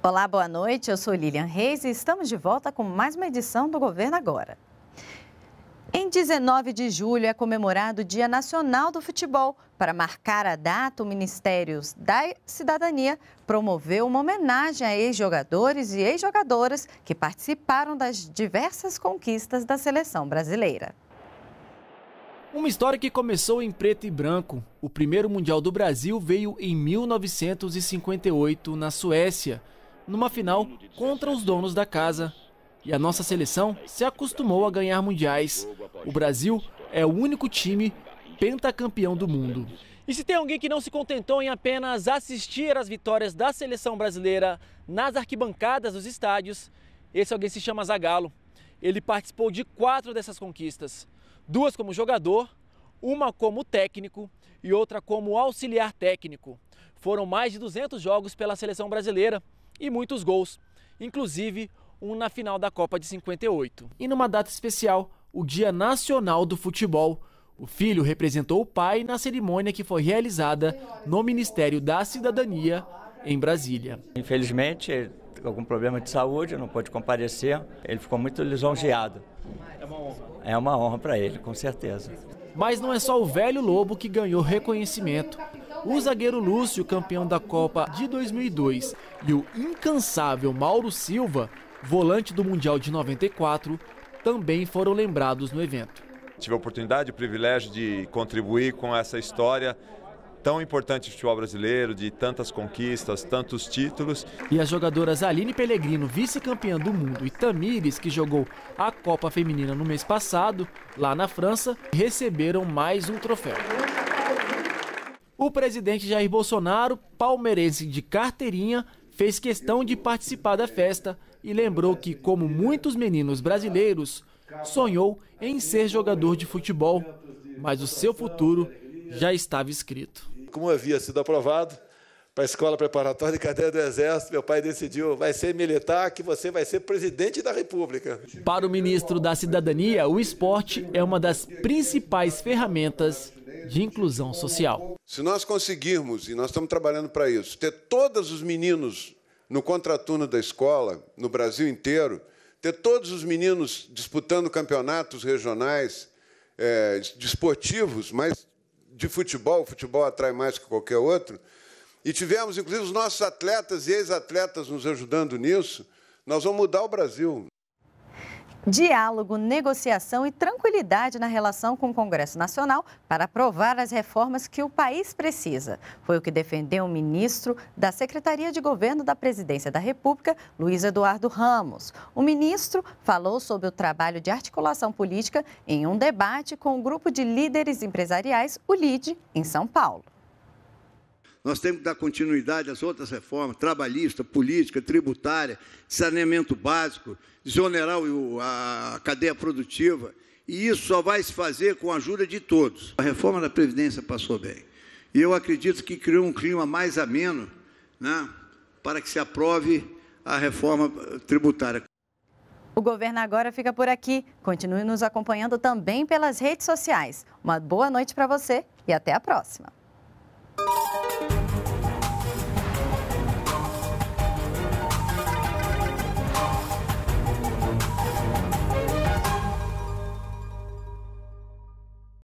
Olá, boa noite. Eu sou Lilian Reis e estamos de volta com mais uma edição do Governo Agora. Em 19 de julho é comemorado o Dia Nacional do Futebol. Para marcar a data, o Ministério da Cidadania promoveu uma homenagem a ex-jogadores e ex-jogadoras que participaram das diversas conquistas da seleção brasileira. Uma história que começou em preto e branco. O primeiro Mundial do Brasil veio em 1958 na Suécia numa final contra os donos da casa. E a nossa seleção se acostumou a ganhar mundiais. O Brasil é o único time pentacampeão do mundo. E se tem alguém que não se contentou em apenas assistir às vitórias da seleção brasileira nas arquibancadas dos estádios, esse alguém se chama Zagallo. Ele participou de quatro dessas conquistas: duas como jogador, uma como técnico e outra como auxiliar técnico. Foram mais de 200 jogos pela seleção brasileira e muitos gols, inclusive um na final da Copa de 58. E numa data especial, o Dia Nacional do Futebol, o filho representou o pai na cerimônia que foi realizada no Ministério da Cidadania, em Brasília. Infelizmente, algum problema de saúde, não pôde comparecer. Ele ficou muito lisonjeado. É uma honra. É uma honra para ele, com certeza. Mas não é só o velho lobo que ganhou reconhecimento o zagueiro Lúcio, campeão da Copa de 2002, e o incansável Mauro Silva, volante do Mundial de 94, também foram lembrados no evento. Tive a oportunidade e o privilégio de contribuir com essa história tão importante do futebol brasileiro, de tantas conquistas, tantos títulos. E as jogadoras Aline Pellegrino, vice-campeã do mundo, e Tamires, que jogou a Copa Feminina no mês passado, lá na França, receberam mais um troféu. O presidente Jair Bolsonaro, palmeirense de carteirinha, fez questão de participar da festa e lembrou que, como muitos meninos brasileiros, sonhou em ser jogador de futebol, mas o seu futuro já estava escrito. Como havia sido aprovado para a Escola Preparatória de Cadeia do Exército, meu pai decidiu: vai ser militar, que você vai ser presidente da República. Para o ministro da Cidadania, o esporte é uma das principais ferramentas de inclusão social. Se nós conseguirmos, e nós estamos trabalhando para isso, ter todos os meninos no contraturno da escola, no Brasil inteiro, ter todos os meninos disputando campeonatos regionais, é, desportivos, mas de futebol, o futebol atrai mais que qualquer outro, e tivemos, inclusive, os nossos atletas e ex-atletas nos ajudando nisso, nós vamos mudar o Brasil diálogo, negociação e tranquilidade na relação com o Congresso Nacional para aprovar as reformas que o país precisa. Foi o que defendeu o ministro da Secretaria de Governo da Presidência da República, Luiz Eduardo Ramos. O ministro falou sobre o trabalho de articulação política em um debate com o grupo de líderes empresariais, o LIDE, em São Paulo. Nós temos que dar continuidade às outras reformas, trabalhista, política, tributária, saneamento básico, desonerar a cadeia produtiva. E isso só vai se fazer com a ajuda de todos. A reforma da Previdência passou bem. E eu acredito que criou um clima mais ameno né, para que se aprove a reforma tributária. O governo agora fica por aqui. Continue nos acompanhando também pelas redes sociais. Uma boa noite para você e até a próxima.